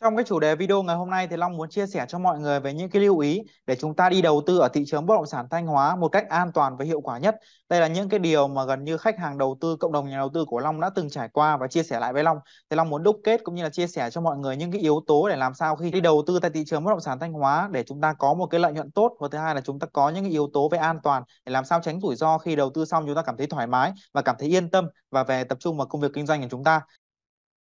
Trong cái chủ đề video ngày hôm nay thì Long muốn chia sẻ cho mọi người về những cái lưu ý để chúng ta đi đầu tư ở thị trường bất động sản Thanh Hóa một cách an toàn và hiệu quả nhất. Đây là những cái điều mà gần như khách hàng đầu tư, cộng đồng nhà đầu tư của Long đã từng trải qua và chia sẻ lại với Long. Thì Long muốn đúc kết cũng như là chia sẻ cho mọi người những cái yếu tố để làm sao khi đi đầu tư tại thị trường bất động sản Thanh Hóa để chúng ta có một cái lợi nhuận tốt và thứ hai là chúng ta có những cái yếu tố về an toàn để làm sao tránh rủi ro khi đầu tư xong chúng ta cảm thấy thoải mái và cảm thấy yên tâm và về tập trung vào công việc kinh doanh của chúng ta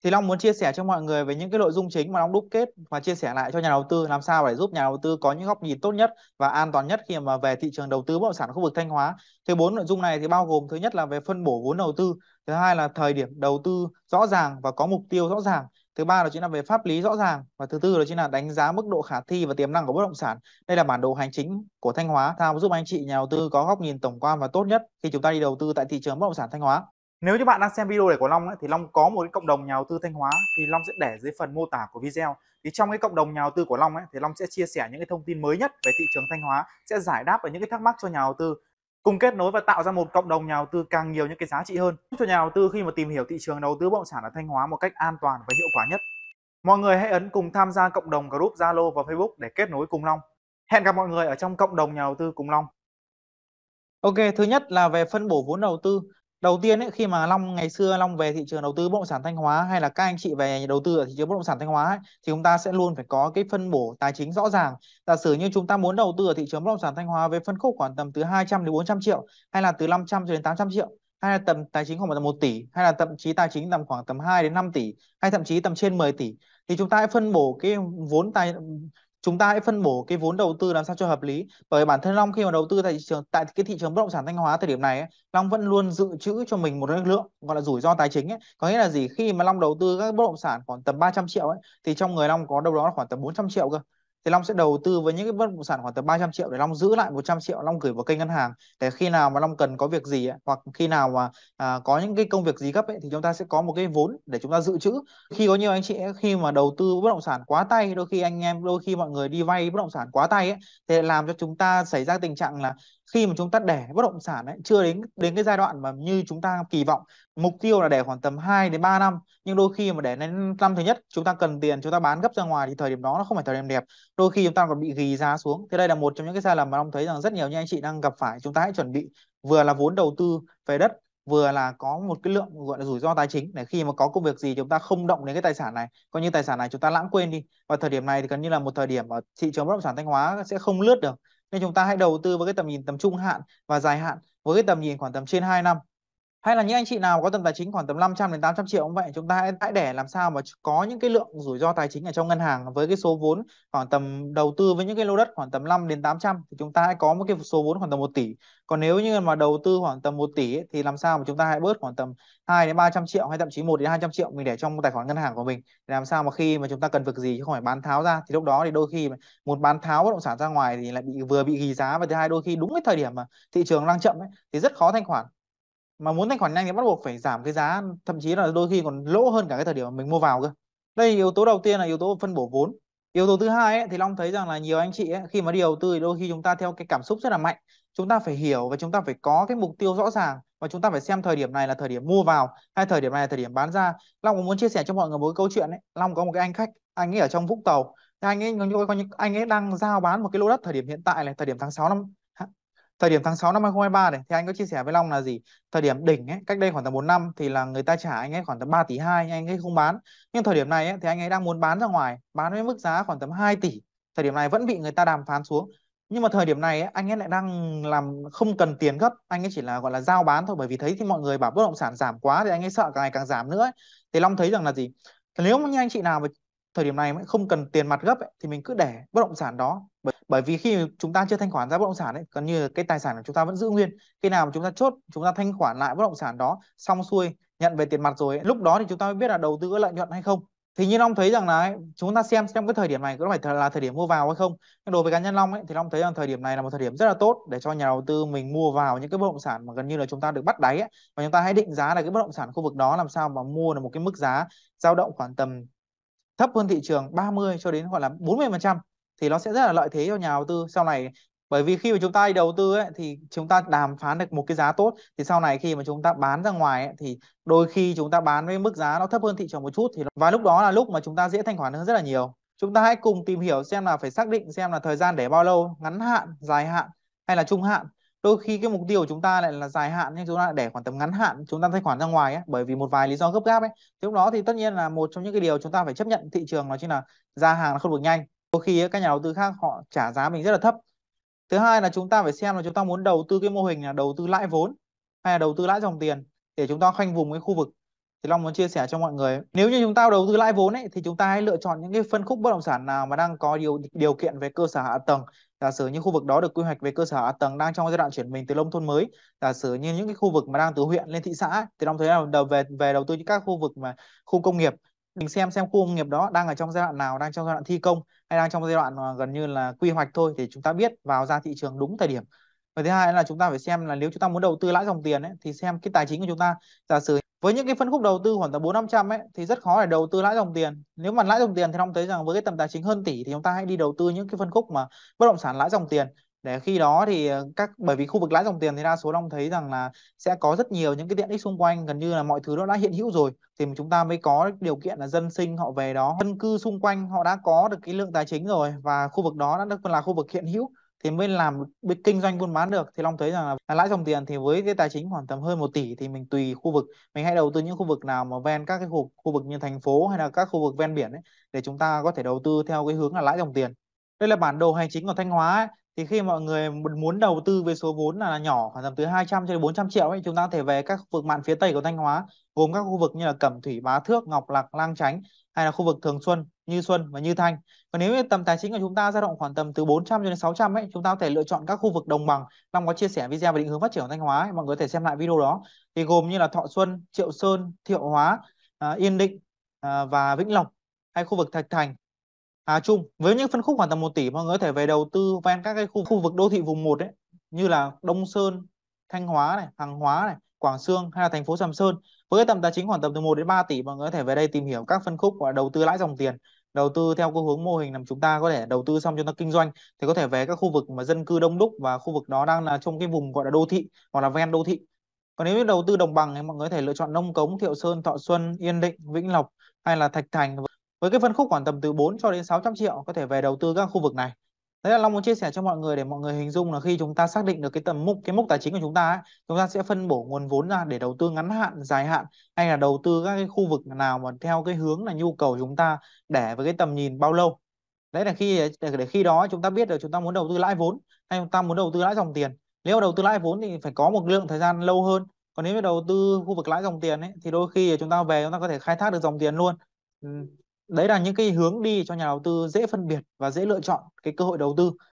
thì Long muốn chia sẻ cho mọi người về những cái nội dung chính mà Long đúc kết và chia sẻ lại cho nhà đầu tư làm sao để giúp nhà đầu tư có những góc nhìn tốt nhất và an toàn nhất khi mà về thị trường đầu tư bất động sản khu vực Thanh Hóa. Thì bốn nội dung này thì bao gồm thứ nhất là về phân bổ vốn đầu tư, thứ hai là thời điểm đầu tư rõ ràng và có mục tiêu rõ ràng, thứ ba đó chính là về pháp lý rõ ràng và thứ tư đó chính là đánh giá mức độ khả thi và tiềm năng của bất động sản đây là bản đồ hành chính của thanh hóa tham giúp anh chị nhà đầu tư có góc nhìn tổng quan và tốt nhất khi chúng ta đi đầu tư tại thị trường bất động sản thanh hóa nếu như bạn đang xem video này của Long ấy, thì Long có một cái cộng đồng nhà đầu tư Thanh Hóa thì Long sẽ để dưới phần mô tả của video. Thì trong cái cộng đồng nhà đầu tư của Long ấy, thì Long sẽ chia sẻ những cái thông tin mới nhất về thị trường Thanh Hóa, sẽ giải đáp ở những cái thắc mắc cho nhà đầu tư cùng kết nối và tạo ra một cộng đồng nhà đầu tư càng nhiều những cái giá trị hơn cho nhà đầu tư khi mà tìm hiểu thị trường đầu tư bất động sản ở Thanh Hóa một cách an toàn và hiệu quả nhất. Mọi người hãy ấn cùng tham gia cộng đồng group Zalo và Facebook để kết nối cùng Long. Hẹn gặp mọi người ở trong cộng đồng nhà đầu tư cùng Long. Ok, thứ nhất là về phân bổ vốn đầu tư đầu tiên ấy, khi mà Long ngày xưa Long về thị trường đầu tư bất động sản Thanh Hóa hay là các anh chị về đầu tư ở thị trường bất động sản Thanh Hóa ấy, thì chúng ta sẽ luôn phải có cái phân bổ tài chính rõ ràng. Giả sử như chúng ta muốn đầu tư ở thị trường bất động sản Thanh Hóa với phân khúc khoảng tầm từ 200 đến 400 triệu hay là từ 500 đến 800 triệu hay là tầm tài chính khoảng tầm 1 tỷ hay là thậm chí tài chính tầm khoảng tầm 2 đến 5 tỷ hay thậm chí tầm trên 10 tỷ thì chúng ta phân bổ cái vốn tài chúng ta hãy phân bổ cái vốn đầu tư làm sao cho hợp lý bởi bản thân long khi mà đầu tư tại thị trường tại cái thị trường bất động sản thanh hóa thời điểm này long vẫn luôn dự trữ cho mình một lượng gọi là rủi ro tài chính ấy. có nghĩa là gì khi mà long đầu tư các bất động sản khoảng tầm 300 triệu ấy thì trong người long có đâu đó khoảng tầm 400 triệu cơ thì Long sẽ đầu tư với những cái bất động sản khoảng tầm 300 triệu để Long giữ lại 100 triệu Long gửi vào kênh ngân hàng để khi nào mà Long cần có việc gì ấy, hoặc khi nào mà à, có những cái công việc gì gấp ấy, thì chúng ta sẽ có một cái vốn để chúng ta dự trữ khi có nhiều anh chị ấy, khi mà đầu tư bất động sản quá tay đôi khi anh em đôi khi mọi người đi vay bất động sản quá tay ấy, thì làm cho chúng ta xảy ra tình trạng là khi mà chúng ta để bất động sản ấy, chưa đến đến cái giai đoạn mà như chúng ta kỳ vọng mục tiêu là để khoảng tầm 2 đến 3 năm nhưng đôi khi mà để đến năm thứ nhất chúng ta cần tiền chúng ta bán gấp ra ngoài thì thời điểm đó nó không phải thời điểm đẹp đôi khi chúng ta còn bị gỉ giá xuống thì đây là một trong những cái sai lầm mà ông thấy rằng rất nhiều những anh chị đang gặp phải chúng ta hãy chuẩn bị vừa là vốn đầu tư về đất vừa là có một cái lượng gọi là rủi ro tài chính để khi mà có công việc gì chúng ta không động đến cái tài sản này coi như tài sản này chúng ta lãng quên đi và thời điểm này thì gần như là một thời điểm ở thị trường bất động sản thanh hóa sẽ không lướt được nên chúng ta hãy đầu tư với cái tầm nhìn tầm trung hạn và dài hạn với cái tầm nhìn khoảng tầm trên 2 năm hay là những anh chị nào có tầm tài chính khoảng tầm 500 đến 800 triệu cũng vậy chúng ta hãy để làm sao mà có những cái lượng rủi ro tài chính ở trong ngân hàng với cái số vốn khoảng tầm đầu tư với những cái lô đất khoảng tầm 5 đến 800 thì chúng ta hãy có một cái số vốn khoảng tầm 1 tỷ còn nếu như mà đầu tư khoảng tầm 1 tỷ thì làm sao mà chúng ta hãy bớt khoảng tầm 2 đến 300 triệu hay thậm chí 1 đến 200 triệu mình để trong tài khoản ngân hàng của mình để làm sao mà khi mà chúng ta cần việc gì chứ không phải bán tháo ra thì lúc đó thì đôi khi một bán tháo bất động sản ra ngoài thì lại bị vừa bị ghi giá và thứ hai đôi khi đúng cái thời điểm mà thị trường đang chậm ấy, thì rất khó thanh khoản mà muốn thanh khoản nhanh thì bắt buộc phải giảm cái giá thậm chí là đôi khi còn lỗ hơn cả cái thời điểm mà mình mua vào cơ đây yếu tố đầu tiên là yếu tố phân bổ vốn yếu tố thứ hai ấy, thì long thấy rằng là nhiều anh chị ấy, khi mà đi đầu tư thì đôi khi chúng ta theo cái cảm xúc rất là mạnh chúng ta phải hiểu và chúng ta phải có cái mục tiêu rõ ràng và chúng ta phải xem thời điểm này là thời điểm mua vào hay thời điểm này là thời điểm bán ra long cũng muốn chia sẻ cho mọi người một cái câu chuyện ấy long có một cái anh khách anh ấy ở trong vũng tàu thì anh ấy anh ấy đang giao bán một cái lô đất thời điểm hiện tại là thời điểm tháng 6 năm thời điểm tháng 6 năm 2023 này thì anh có chia sẻ với Long là gì thời điểm đỉnh ấy cách đây khoảng tầm 4 năm thì là người ta trả anh ấy khoảng tầm 3 tỷ 2 anh ấy không bán nhưng thời điểm này ấy, thì anh ấy đang muốn bán ra ngoài bán với mức giá khoảng tầm 2 tỷ thời điểm này vẫn bị người ta đàm phán xuống nhưng mà thời điểm này ấy, anh ấy lại đang làm không cần tiền gấp anh ấy chỉ là gọi là giao bán thôi bởi vì thấy thì mọi người bảo bất động sản giảm quá thì anh ấy sợ càng ngày càng giảm nữa ấy. thì Long thấy rằng là gì nếu như anh chị nào mà thời điểm này không cần tiền mặt gấp ấy, thì mình cứ để bất động sản đó bởi bởi vì khi chúng ta chưa thanh khoản ra bất động sản ấy còn như cái tài sản của chúng ta vẫn giữ nguyên khi nào mà chúng ta chốt chúng ta thanh khoản lại bất động sản đó xong xuôi nhận về tiền mặt rồi ấy, lúc đó thì chúng ta mới biết là đầu tư có lợi nhuận hay không thì như long thấy rằng là ấy, chúng ta xem xem cái thời điểm này có phải là thời điểm mua vào hay không nhưng đối với cá nhân long ấy thì long thấy rằng thời điểm này là một thời điểm rất là tốt để cho nhà đầu tư mình mua vào những cái bất động sản mà gần như là chúng ta được bắt đáy ấy. và chúng ta hãy định giá là cái bất động sản khu vực đó làm sao mà mua được một cái mức giá dao động khoảng tầm thấp hơn thị trường 30 cho đến gọi là 40 phần trăm thì nó sẽ rất là lợi thế cho nhà đầu tư sau này bởi vì khi mà chúng ta đi đầu tư ấy, thì chúng ta đàm phán được một cái giá tốt thì sau này khi mà chúng ta bán ra ngoài ấy, thì đôi khi chúng ta bán với mức giá nó thấp hơn thị trường một chút thì và lúc đó là lúc mà chúng ta dễ thanh khoản hơn rất là nhiều chúng ta hãy cùng tìm hiểu xem là phải xác định xem là thời gian để bao lâu ngắn hạn dài hạn hay là trung hạn đôi khi cái mục tiêu của chúng ta lại là dài hạn nhưng chúng ta lại để khoảng tầm ngắn hạn chúng ta thanh khoản ra ngoài ấy, bởi vì một vài lý do gấp gáp ấy thì lúc đó thì tất nhiên là một trong những cái điều chúng ta phải chấp nhận thị trường đó chính là ra hàng nó không được nhanh đôi khi các nhà đầu tư khác họ trả giá mình rất là thấp thứ hai là chúng ta phải xem là chúng ta muốn đầu tư cái mô hình là đầu tư lãi vốn hay là đầu tư lãi dòng tiền để chúng ta khoanh vùng cái khu vực thì Long muốn chia sẻ cho mọi người nếu như chúng ta đầu tư lãi vốn ấy thì chúng ta hãy lựa chọn những cái phân khúc bất động sản nào mà đang có điều điều kiện về cơ sở hạ tầng giả sử như khu vực đó được quy hoạch về cơ sở hạ tầng đang trong giai đoạn chuyển mình từ nông thôn mới giả sử như những cái khu vực mà đang từ huyện lên thị xã thì Long thấy là đầu về về đầu tư những các khu vực mà khu công nghiệp mình xem xem khu công nghiệp đó đang ở trong giai đoạn nào đang trong giai đoạn thi công hay đang trong giai đoạn à, gần như là quy hoạch thôi để chúng ta biết vào ra thị trường đúng thời điểm và thứ hai là chúng ta phải xem là nếu chúng ta muốn đầu tư lãi dòng tiền ấy, thì xem cái tài chính của chúng ta giả sử với những cái phân khúc đầu tư khoảng tầm bốn năm trăm ấy thì rất khó để đầu tư lãi dòng tiền nếu mà lãi dòng tiền thì ông thấy rằng với cái tầm tài chính hơn tỷ thì chúng ta hãy đi đầu tư những cái phân khúc mà bất động sản lãi dòng tiền để khi đó thì ờ, các bởi vì khu vực lãi dòng tiền thì đa số long thấy rằng là sẽ có rất nhiều những cái tiện ích xung quanh gần như là mọi thứ nó đã hiện hữu rồi thì chúng ta mới có điều kiện là dân sinh họ về đó dân cư xung quanh họ đã có được cái lượng tài chính rồi và khu vực đó đã được là khu vực hiện hữu thì mới làm kinh doanh buôn bán được thì long thấy rằng là lãi dòng tiền thì với cái tài chính khoảng tầm hơn 1 tỷ thì mình tùy khu vực mình hãy đầu tư những khu vực nào mà ven các cái khu, khu vực như thành phố hay là các khu vực ven biển ấy để chúng ta có thể đầu tư theo cái hướng là lãi dòng tiền đây là bản đồ hành chính của Thanh Hóa ấy thì khi mọi người muốn đầu tư với số vốn là nhỏ khoảng tầm từ 200 cho đến 400 triệu ấy, chúng ta có thể về các khu vực mạn phía tây của Thanh Hóa gồm các khu vực như là Cẩm Thủy, Bá Thước, Ngọc Lạc, Lang Chánh hay là khu vực Thường Xuân, Như Xuân và Như Thanh. Còn nếu như tầm tài chính của chúng ta dao động khoảng tầm từ 400 cho đến 600 ấy, chúng ta có thể lựa chọn các khu vực đồng bằng. Long có chia sẻ video về định hướng phát triển của Thanh Hóa, ấy. mọi người có thể xem lại video đó. Thì gồm như là Thọ Xuân, Triệu Sơn, Thiệu Hóa, à, Yên Định à, và Vĩnh Lộc hay khu vực Thạch Thành Á à, Trung. Với những phân khúc khoảng tầm 1 tỷ mọi người có thể về đầu tư ven các cái khu, khu vực đô thị vùng 1 đấy như là Đông Sơn, Thanh Hóa này, Hàng Hóa này, Quảng Sương hay là thành phố Sầm Sơn. Với cái tầm tài chính khoảng tầm từ 1 đến 3 tỷ mọi người có thể về đây tìm hiểu các phân khúc và đầu tư lãi dòng tiền đầu tư theo cái hướng mô hình làm chúng ta có thể đầu tư xong cho nó kinh doanh thì có thể về các khu vực mà dân cư đông đúc và khu vực đó đang là trong cái vùng gọi là đô thị hoặc là ven đô thị còn nếu như đầu tư đồng bằng thì mọi người có thể lựa chọn nông cống thiệu sơn thọ xuân yên định vĩnh lộc hay là thạch thành với cái phân khúc khoảng tầm từ 4 cho đến 600 triệu có thể về đầu tư các khu vực này đấy là Long muốn chia sẻ cho mọi người để mọi người hình dung là khi chúng ta xác định được cái tầm mục cái mốc tài chính của chúng ta ấy, chúng ta sẽ phân bổ nguồn vốn ra để đầu tư ngắn hạn dài hạn hay là đầu tư các cái khu vực nào mà theo cái hướng là nhu cầu chúng ta để với cái tầm nhìn bao lâu đấy là khi để, để khi đó chúng ta biết được chúng ta muốn đầu tư lãi vốn hay chúng ta muốn đầu tư lãi dòng tiền nếu đầu tư lãi vốn thì phải có một lượng thời gian lâu hơn còn nếu đầu tư khu vực lãi dòng tiền ấy, thì đôi khi chúng ta về chúng ta có thể khai thác được dòng tiền luôn đấy là những cái hướng đi cho nhà đầu tư dễ phân biệt và dễ lựa chọn cái cơ hội đầu tư